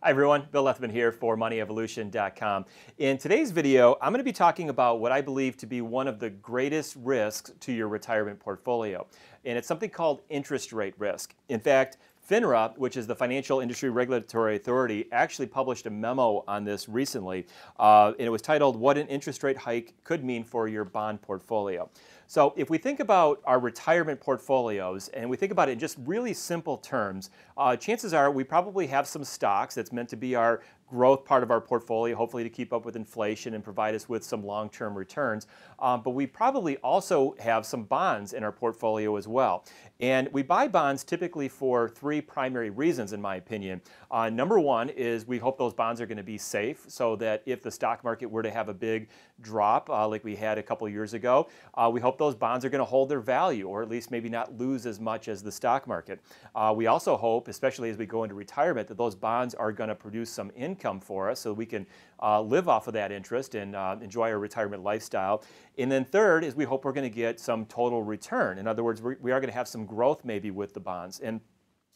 Hi everyone, Bill Lethman here for MoneyEvolution.com. In today's video, I'm going to be talking about what I believe to be one of the greatest risks to your retirement portfolio, and it's something called interest rate risk. In fact, FINRA, which is the Financial Industry Regulatory Authority, actually published a memo on this recently, uh, and it was titled What an Interest Rate Hike Could Mean for Your Bond Portfolio. So if we think about our retirement portfolios and we think about it in just really simple terms, uh, chances are we probably have some stocks that's meant to be our growth part of our portfolio, hopefully to keep up with inflation and provide us with some long-term returns. Um, but we probably also have some bonds in our portfolio as well. And we buy bonds typically for three primary reasons, in my opinion. Uh, number one is we hope those bonds are going to be safe so that if the stock market were to have a big drop uh, like we had a couple years ago, uh, we hope those bonds are going to hold their value or at least maybe not lose as much as the stock market. Uh, we also hope, especially as we go into retirement, that those bonds are going to produce some income for us so we can uh, live off of that interest and uh, enjoy our retirement lifestyle. And then third is we hope we're going to get some total return. In other words, we are going to have some growth maybe with the bonds. And,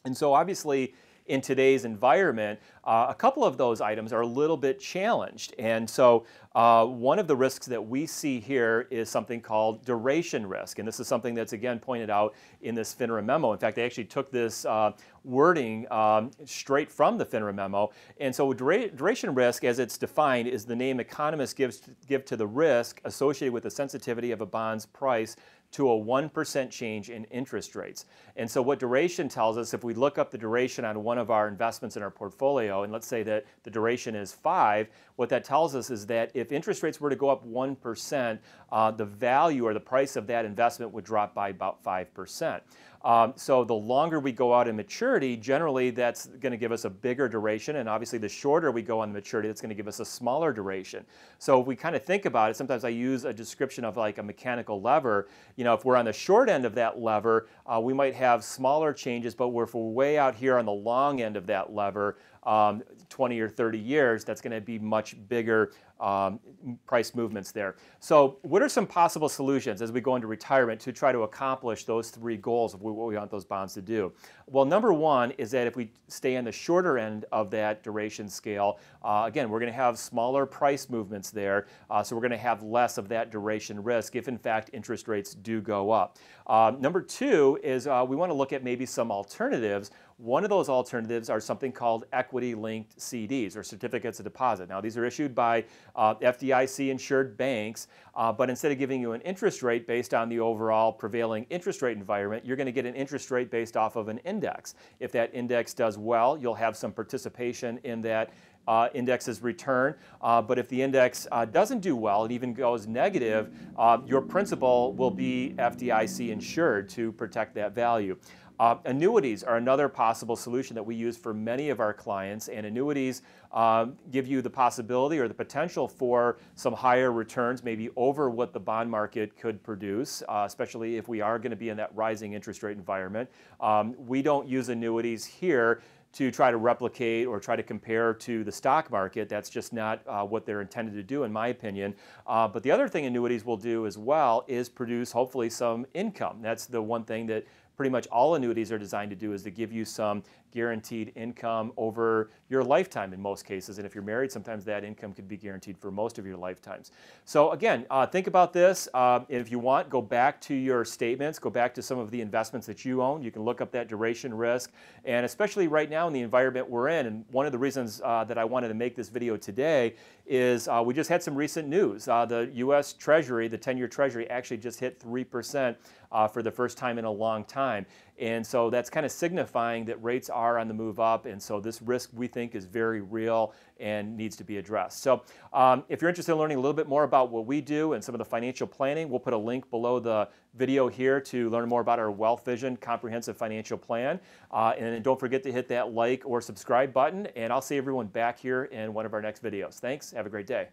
and so obviously, in today's environment, uh, a couple of those items are a little bit challenged. And so uh, one of the risks that we see here is something called duration risk. And this is something that's again pointed out in this FINRA memo. In fact, they actually took this uh, wording um, straight from the FINRA memo. And so dura duration risk, as it's defined, is the name economists gives, give to the risk associated with the sensitivity of a bond's price to a 1% change in interest rates. And so, what duration tells us, if we look up the duration on one of our investments in our portfolio, and let's say that the duration is five, what that tells us is that if interest rates were to go up 1%, uh, the value or the price of that investment would drop by about 5%. Um, so the longer we go out in maturity, generally that's going to give us a bigger duration, and obviously the shorter we go on the maturity, that's going to give us a smaller duration. So if we kind of think about it, sometimes I use a description of like a mechanical lever. You know, if we're on the short end of that lever, uh, we might have smaller changes, but if we're way out here on the long end of that lever, um, 20 or 30 years, that's going to be much bigger um, price movements there. So, what are some possible solutions as we go into retirement to try to accomplish those three goals of what we want those bonds to do? Well, number one is that if we stay on the shorter end of that duration scale, uh, again, we're going to have smaller price movements there. Uh, so, we're going to have less of that duration risk if, in fact, interest rates do go up. Uh, number two is uh, we want to look at maybe some alternatives one of those alternatives are something called equity-linked CDs or certificates of deposit. Now, these are issued by uh, FDIC-insured banks, uh, but instead of giving you an interest rate based on the overall prevailing interest rate environment, you're going to get an interest rate based off of an index. If that index does well, you'll have some participation in that uh, index's return. Uh, but if the index uh, doesn't do well, it even goes negative, uh, your principal will be FDIC insured to protect that value. Uh, annuities are another possible solution that we use for many of our clients, and annuities um, give you the possibility or the potential for some higher returns, maybe over what the bond market could produce, uh, especially if we are going to be in that rising interest rate environment. Um, we don't use annuities here to try to replicate or try to compare to the stock market. That's just not uh, what they're intended to do, in my opinion. Uh, but the other thing annuities will do as well is produce hopefully some income. That's the one thing that pretty much all annuities are designed to do is to give you some guaranteed income over your lifetime in most cases. And if you're married, sometimes that income could be guaranteed for most of your lifetimes. So again, uh, think about this. Uh, if you want, go back to your statements, go back to some of the investments that you own. You can look up that duration risk. And especially right now in the environment we're in, and one of the reasons uh, that I wanted to make this video today is uh, we just had some recent news. Uh, the U.S. Treasury, the 10-year Treasury, actually just hit 3% uh, for the first time in a long time. And so that's kind of signifying that rates are on the move up. And so this risk we think is very real and needs to be addressed. So um, if you're interested in learning a little bit more about what we do and some of the financial planning, we'll put a link below the video here to learn more about our Wealth Vision comprehensive financial plan. Uh, and don't forget to hit that like or subscribe button. And I'll see everyone back here in one of our next videos. Thanks. Have a great day.